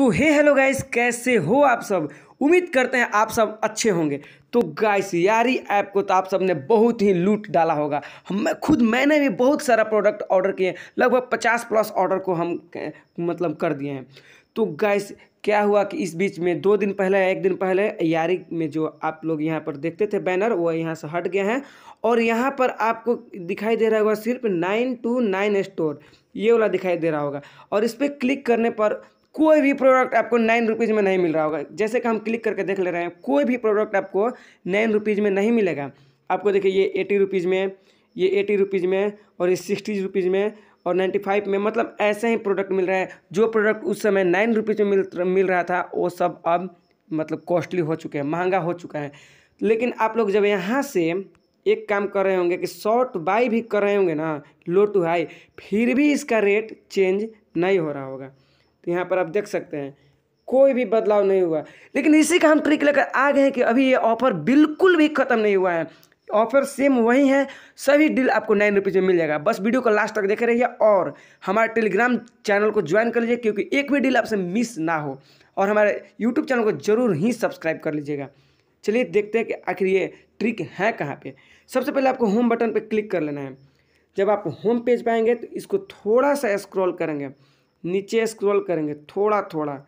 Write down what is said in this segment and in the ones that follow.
तो हे hello guys कैसे हो आप सब उम्मीद करते हैं आप सब अच्छे होंगे तो गाइस यारी ऐप को तो आप सब ने बहुत ही लूट डाला होगा हम मैं खुद मैंने भी बहुत सारा प्रोडक्ट ऑर्डर किए हैं लगभग पचास प्लस ऑर्डर को हम मतलब कर दिए हैं तो गाइस क्या हुआ कि इस बीच में दो दिन पहले एक दिन पहले यारी में जो आप लोग यहाँ पर देखते थे बैनर वो यहाँ से हट गए हैं और यहाँ पर आपको दिखाई दे रहा होगा सिर्फ नाइन टू नाइन स्टोर ये वाला दिखाई दे रहा होगा और इस पर क्लिक करने पर कोई भी प्रोडक्ट आपको नाइन रुपीज़ में नहीं मिल रहा होगा जैसे कि हम क्लिक करके देख ले रहे हैं कोई भी प्रोडक्ट आपको नाइन रुपीज़ में नहीं मिलेगा आपको देखिए ये एटी रुपीज़ में ये एटी रुपीज़ में और ये सिक्सटी रुपीज़ में और नाइन्टी फाइव में मतलब ऐसे ही प्रोडक्ट मिल रहा है जो प्रोडक्ट उस समय नाइन रुपीज़ में मिल मिल रहा था वो सब अब मतलब कॉस्टली हो चुके हैं महंगा हो चुका है लेकिन आप लोग जब यहाँ से एक काम कर रहे होंगे कि शॉर्ट बाई भी कर रहे होंगे ना लो टू हाई फिर भी इसका रेट चेंज नहीं हो रहा होगा तो यहाँ पर आप देख सकते हैं कोई भी बदलाव नहीं हुआ लेकिन इसी का हम ट्रिक लेकर आ गए हैं कि अभी ये ऑफर बिल्कुल भी ख़त्म नहीं हुआ है ऑफर सेम वही है सभी डील आपको नाइन रुपीज़ में मिल जाएगा बस वीडियो को लास्ट तक देखे रहिए और हमारे टेलीग्राम चैनल को ज्वाइन कर लीजिए क्योंकि एक भी डील आपसे मिस ना हो और हमारे यूट्यूब चैनल को जरूर ही सब्सक्राइब कर लीजिएगा चलिए देखते हैं कि आखिर ये ट्रिक है कहाँ पे सबसे पहले आपको होम बटन पर क्लिक कर लेना है जब आप होम पेज पाएंगे तो इसको थोड़ा सा स्क्रॉल करेंगे नीचे स्क्रॉल करेंगे थोड़ा थोड़ा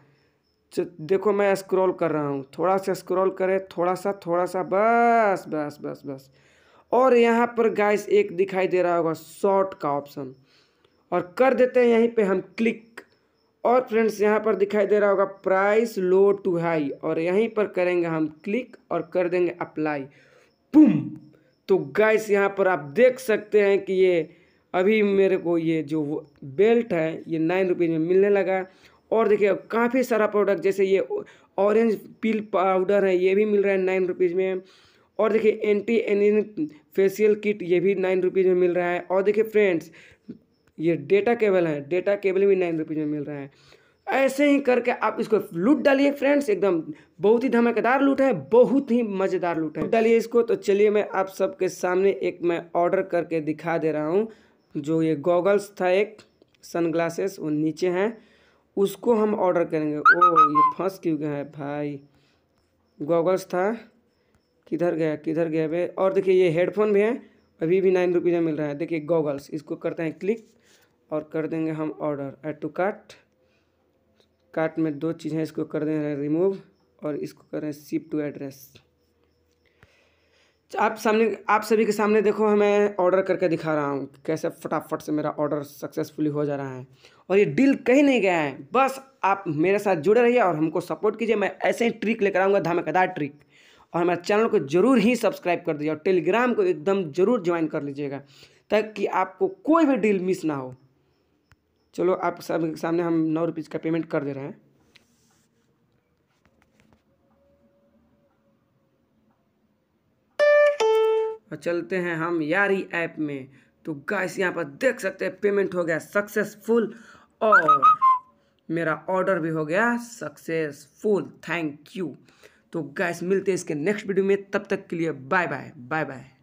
देखो मैं स्क्रॉल कर रहा हूँ थोड़ा सा स्क्रॉल करें थोड़ा सा थोड़ा सा बस बस बस बस और यहाँ पर गाइस एक दिखाई दे रहा होगा शॉर्ट का ऑप्शन और कर देते हैं यहीं पे हम क्लिक और फ्रेंड्स यहाँ पर दिखाई दे रहा होगा प्राइस लो टू हाई और यहीं पर करेंगे हम क्लिक और कर देंगे अप्लाई पुम तो गाइस यहाँ पर आप देख सकते हैं कि ये अभी मेरे को ये जो बेल्ट है ये नाइन रुपीज़ में मिलने लगा और देखिए काफ़ी सारा प्रोडक्ट जैसे ये ऑरेंज पील पाउडर है ये भी मिल रहा है नाइन रुपीज़ में और देखिए एंटी एनिन फेशियल किट ये भी नाइन रुपीज़ में मिल रहा है और देखिए फ्रेंड्स ये डेटा केबल है डेटा केबल भी नाइन रुपीज़ में मिल रहा है ऐसे ही करके आप इसको लूट डालिए फ्रेंड्स एकदम बहुत ही धमाकेदार लूट है बहुत ही मज़ेदार लूट है डालिए इसको तो चलिए मैं आप सबके सामने एक मैं ऑर्डर करके दिखा दे रहा हूँ जो ये गॉगल्स था एक सन ग्लासेस वो नीचे हैं उसको हम ऑर्डर करेंगे ओ ये फंस क्यों गया है भाई गॉगल्स था किधर गया किधर गया भाई और देखिए ये हेडफोन भी हैं अभी भी नाइन रुपीज़ में मिल रहा है देखिए गॉगल्स इसको करते हैं क्लिक और कर देंगे हम order add to cart cart में दो चीज़ें इसको कर देंगे रिमूव और इसको कर रहे हैं शिप टू एड्रेस आप सामने आप सभी के सामने देखो मैं ऑर्डर करके दिखा रहा हूँ कैसे फटाफट से मेरा ऑर्डर सक्सेसफुली हो जा रहा है और ये डील कहीं नहीं गया है बस आप मेरे साथ जुड़े रहिए और हमको सपोर्ट कीजिए मैं ऐसे ही ट्रिक लेकर आऊँगा धमाकेदार ट्रिक और हमारे चैनल को जरूर ही सब्सक्राइब कर दीजिए और टेलीग्राम को एकदम जरूर ज्वाइन कर लीजिएगा ताकि आपको कोई भी डील मिस ना हो चलो आप सामने हम नौ रुपीज़ का पेमेंट कर दे रहे हैं और चलते हैं हम यारी ऐप में तो गाइस यहाँ पर देख सकते हैं पेमेंट हो गया सक्सेसफुल और मेरा ऑर्डर भी हो गया सक्सेसफुल थैंक यू तो गैस मिलते हैं इसके नेक्स्ट वीडियो में तब तक के लिए बाय बाय बाय बाय